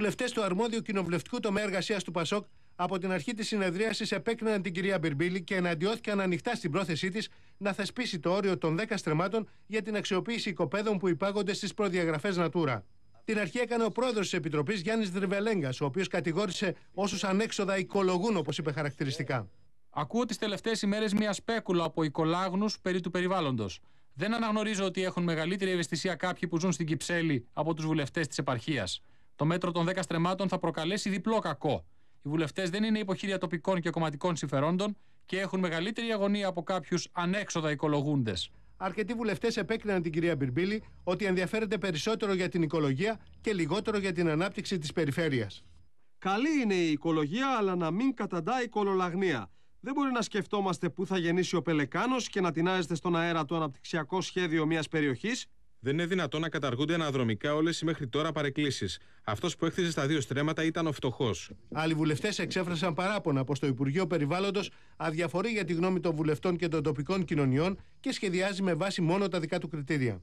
βουλευτές του αρμόδιου κοινοβουλευτικού τομέα εργασίας του ΠΑΣΟΚ από την αρχή της συνεδρίασης επέκριναν την κυρία Μπερμπίλη και εναντιώθηκαν ανοιχτά στην πρόθεσή της να θεσπίσει το όριο των 10 στρεμάτων για την αξιοποίηση οικοπαίδων που υπάγονται στις προδιαγραφές Natura. Την αρχή έκανε ο πρόεδρος της Επιτροπής Γιάννης Δρυβελέγκα, ο οποίος κατηγόρησε όσους ανέξοδα οικολογούν, όπως είπε χαρακτηριστικά. Ακούω τις τελευταίες ημέρες μια σπέκουλα από οικολάγνους περί του περιβάλλοντος. Δεν αναγνωρίζω ότι έχουν μεγαλύτερη ευαισθησία κάποιοι που ζουν στην Κυψέλη από τους βουλευτές της επαρχίας. Το μέτρο των 10 στρεμάτων θα προκαλέσει διπλό κακό. Οι βουλευτές δεν είναι υποχείρια τοπικών και κομματικών συμφερόντων και έχουν μεγαλύτερη αγωνία από κάποιους ανέξοδα οικολογούντες. Αρκετοί βουλευτές επέκριναν την κυρία Μπιρμπίλη ότι ενδιαφέρεται περισσότερο για την οικολογία και λιγότερο για την ανάπτυξη της περιφέρειας. Καλή είναι η οικολογία, αλλά να μην καταντά η κολολαγνία. Δεν μπορεί να σκεφτόμαστε πού θα γεννήσει ο πελεκάνος και να τεινάζεται στον αέρα το αναπτυξιακό σχέδιο μιας περιοχής δεν είναι δυνατόν να καταργούνται αναδρομικά όλες οι μέχρι τώρα παρεκκλήσεις. Αυτός που έχτιζε στα δύο στρέμματα ήταν ο φτωχός. Άλλοι βουλευτές εξέφρασαν παράπονα πως το Υπουργείο Περιβάλλοντος αδιαφορεί για τη γνώμη των βουλευτών και των τοπικών κοινωνιών και σχεδιάζει με βάση μόνο τα δικά του κριτήρια.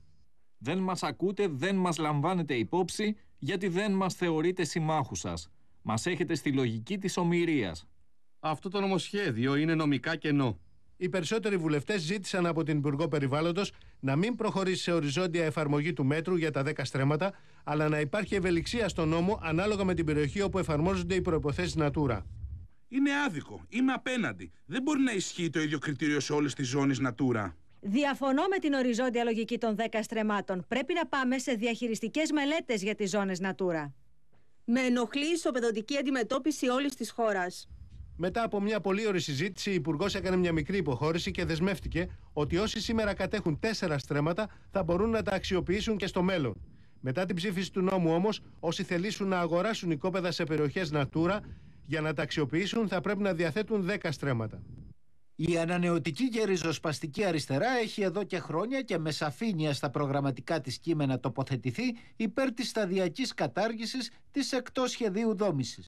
Δεν μας ακούτε, δεν μας λαμβάνετε υπόψη, γιατί δεν μας θεωρείτε συμμάχους σας. Μας έχετε στη λογική της ομοιρίας. Αυτό το νομοσχέδιο είναι νομικά κενό. Οι περισσότεροι βουλευτές ζήτησαν από την Υπουργό Περιβάλλοντος να μην προχωρήσει σε οριζόντια εφαρμογή του μέτρου για τα 10 στρέμματα, αλλά να υπάρχει ευελιξία στον νόμο ανάλογα με την περιοχή όπου εφαρμόζονται οι προποθέσει Natura. Είναι άδικο. Είμαι απέναντι. Δεν μπορεί να ισχύει το ίδιο κριτήριο σε όλες τις ζώνες Natura. Διαφωνώ με την οριζόντια λογική των 10 στρέμμάτων. Πρέπει να πάμε σε διαχειριστικές μελέτες για τις ζώνες Natura. Με ενοχλεί η ισοπεδωτική αντιμετώπιση όλης της χώρας. Μετά από μια πολύ ωραία συζήτηση, η Υπουργός έκανε μια μικρή υποχώρηση και δεσμεύτηκε ότι όσοι σήμερα κατέχουν τέσσερα στρέμματα θα μπορούν να τα αξιοποιήσουν και στο μέλλον. Μετά την ψήφιση του νόμου όμως, όσοι θελήσουν να αγοράσουν οικόπεδα σε περιοχές Natura για να τα αξιοποιήσουν θα πρέπει να διαθέτουν 10 στρέμματα. Η ανανεωτική και ριζοσπαστική αριστερά έχει εδώ και χρόνια και με σαφήνεια στα προγραμματικά της κείμενα τοποθετηθεί υπέρ της σταδιακής κατάργησης της εκτός σχεδίου δόμησης.